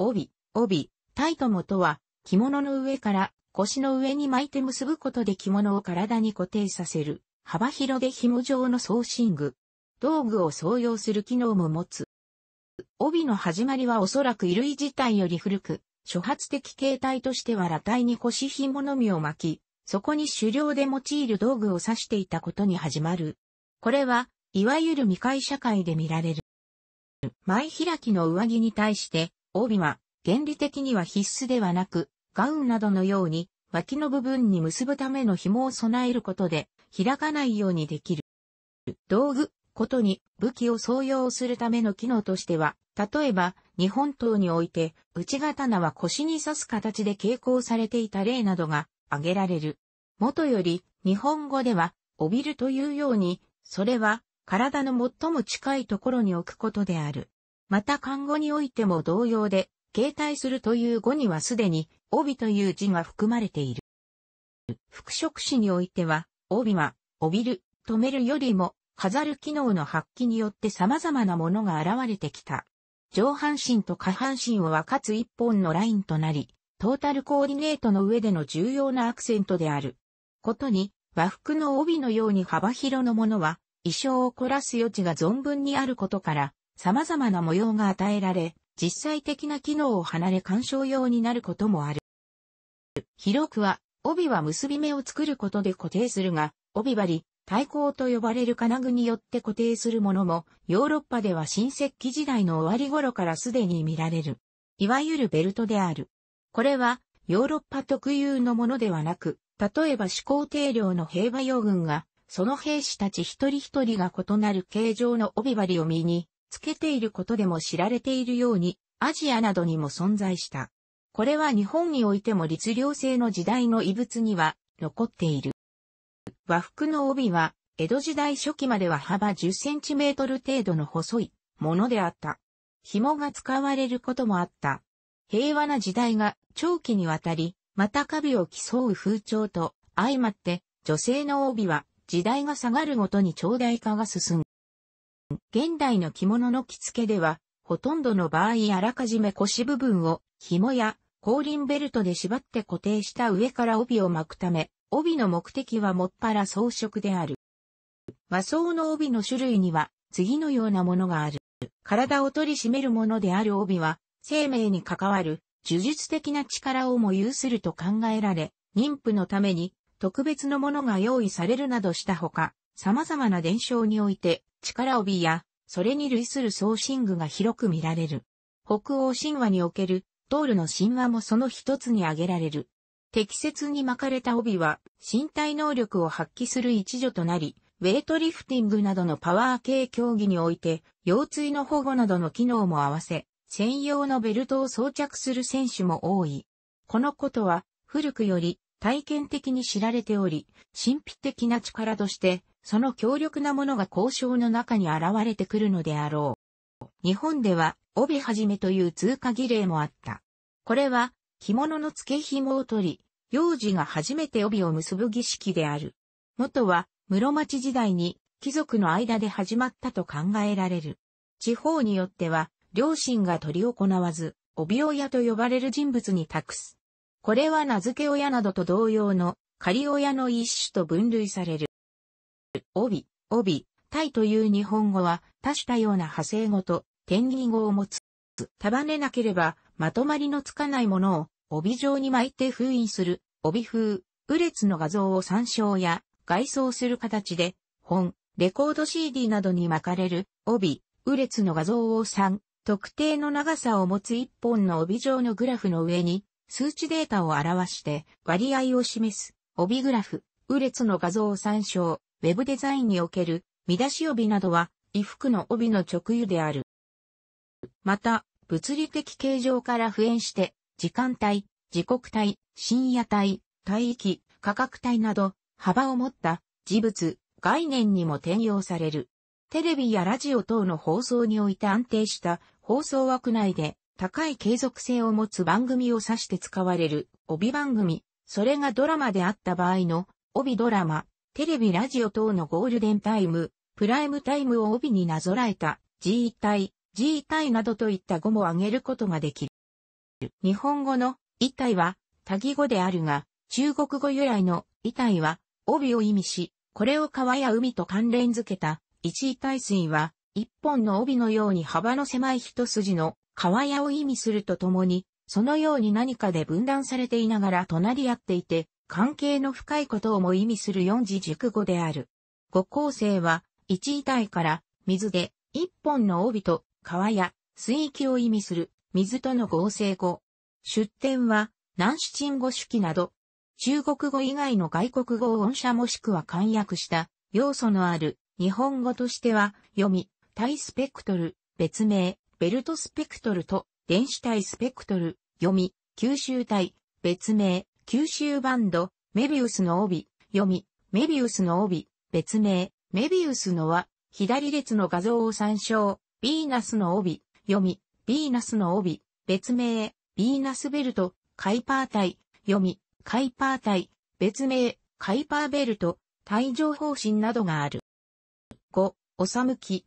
帯、帯、タイトもとは、着物の上から腰の上に巻いて結ぶことで着物を体に固定させる、幅広で紐状の装身具。道具を装用する機能も持つ。帯の始まりはおそらく衣類自体より古く、初発的形態としては裸体に腰紐のみを巻き、そこに狩猟で用いる道具を指していたことに始まる。これは、いわゆる未開社会で見られる。前開きの上着に対して、帯は、原理的には必須ではなく、ガウンなどのように、脇の部分に結ぶための紐を備えることで、開かないようにできる。道具、ことに武器を装用するための機能としては、例えば、日本刀において、内刀は腰に刺す形で傾向されていた例などが挙げられる。もとより、日本語では、帯びるというように、それは、体の最も近いところに置くことである。また漢語においても同様で、携帯するという語にはすでに、帯という字が含まれている。服職詞においては、帯は、帯る、止めるよりも、飾る機能の発揮によって様々なものが現れてきた。上半身と下半身を分かつ一本のラインとなり、トータルコーディネートの上での重要なアクセントである。ことに、和服の帯のように幅広のものは、衣装を凝らす余地が存分にあることから、様々な模様が与えられ、実際的な機能を離れ干賞用になることもある。広くは、帯は結び目を作ることで固定するが、帯針、対抗と呼ばれる金具によって固定するものも、ヨーロッパでは新石器時代の終わり頃からすでに見られる。いわゆるベルトである。これは、ヨーロッパ特有のものではなく、例えば始皇帝領の兵馬用軍が、その兵士たち一人一人が異なる形状の帯針を身につけていることでも知られているように、アジアなどにも存在した。これは日本においても律令制の時代の遺物には残っている。和服の帯は、江戸時代初期までは幅10センチメートル程度の細いものであった。紐が使われることもあった。平和な時代が長期にわたり、またカビを競う風潮と相まって、女性の帯は時代が下がるごとに長大化が進む。現代の着物の着付けでは、ほとんどの場合あらかじめ腰部分を紐や後輪ベルトで縛って固定した上から帯を巻くため、帯の目的はもっぱら装飾である。和装の帯の種類には次のようなものがある。体を取り締めるものである帯は、生命に関わる呪術的な力をも有すると考えられ、妊婦のために特別のものが用意されるなどしたほか、様々な伝承において、力帯や、それに類する送信具が広く見られる。北欧神話における、トールの神話もその一つに挙げられる。適切に巻かれた帯は、身体能力を発揮する一助となり、ウェイトリフティングなどのパワー系競技において、腰椎の保護などの機能も合わせ、専用のベルトを装着する選手も多い。このことは、古くより体験的に知られており、神秘的な力としてその強力なものが交渉の中に現れてくるのであろう。日本では、帯はじめという通過儀礼もあった。これは、着物の付け紐を取り、幼児が初めて帯を結ぶ儀式である。元は、室町時代に貴族の間で始まったと考えられる。地方によっては、両親が取り行わず、帯親と呼ばれる人物に託す。これは名付け親などと同様の、仮親の一種と分類される。帯、帯、帯という日本語は多種多様な派生語と転義語を持つ。束ねなければまとまりのつかないものを帯状に巻いて封印する帯風、ウレツの画像を参照や外装する形で本、レコード CD などに巻かれる帯、ウレツの画像を3、特定の長さを持つ1本の帯状のグラフの上に数値データを表して割合を示す帯グラフ、ウレツの画像を参照。ウェブデザインにおける見出し帯などは衣服の帯の直輸である。また、物理的形状から普遍して、時間帯、時刻帯、深夜帯、帯域、価格帯など、幅を持った事物、概念にも転用される。テレビやラジオ等の放送において安定した放送枠内で高い継続性を持つ番組を指して使われる帯番組、それがドラマであった場合の帯ドラマ、テレビラジオ等のゴールデンタイム、プライムタイムを帯になぞらえた、G 体、G 体などといった語も挙げることができる。日本語の、一体は、多義語であるが、中国語由来の、一体は、帯を意味し、これを川や海と関連づけた、一位体水は、一本の帯のように幅の狭い一筋の川屋を意味するとともに、そのように何かで分断されていながら隣り合っていて、関係の深いことをも意味する四字熟語である。五構成は、一位体から水で一本の帯と川や水域を意味する水との合成語。出典は南七鎮語主記など、中国語以外の外国語を音社もしくは簡約した要素のある日本語としては読み、体スペクトル、別名、ベルトスペクトルと電子体スペクトル、読み、吸収体、別名、九州バンド、メビウスの帯、読み、メビウスの帯、別名、メビウスのは、左列の画像を参照、ヴィーナスの帯、読み、ヴィーナスの帯、別名、ヴィーナスベルト、カイパー体、読み、カイパー体、別名、カイパーベルト、帯状方針などがある。5、おさむき、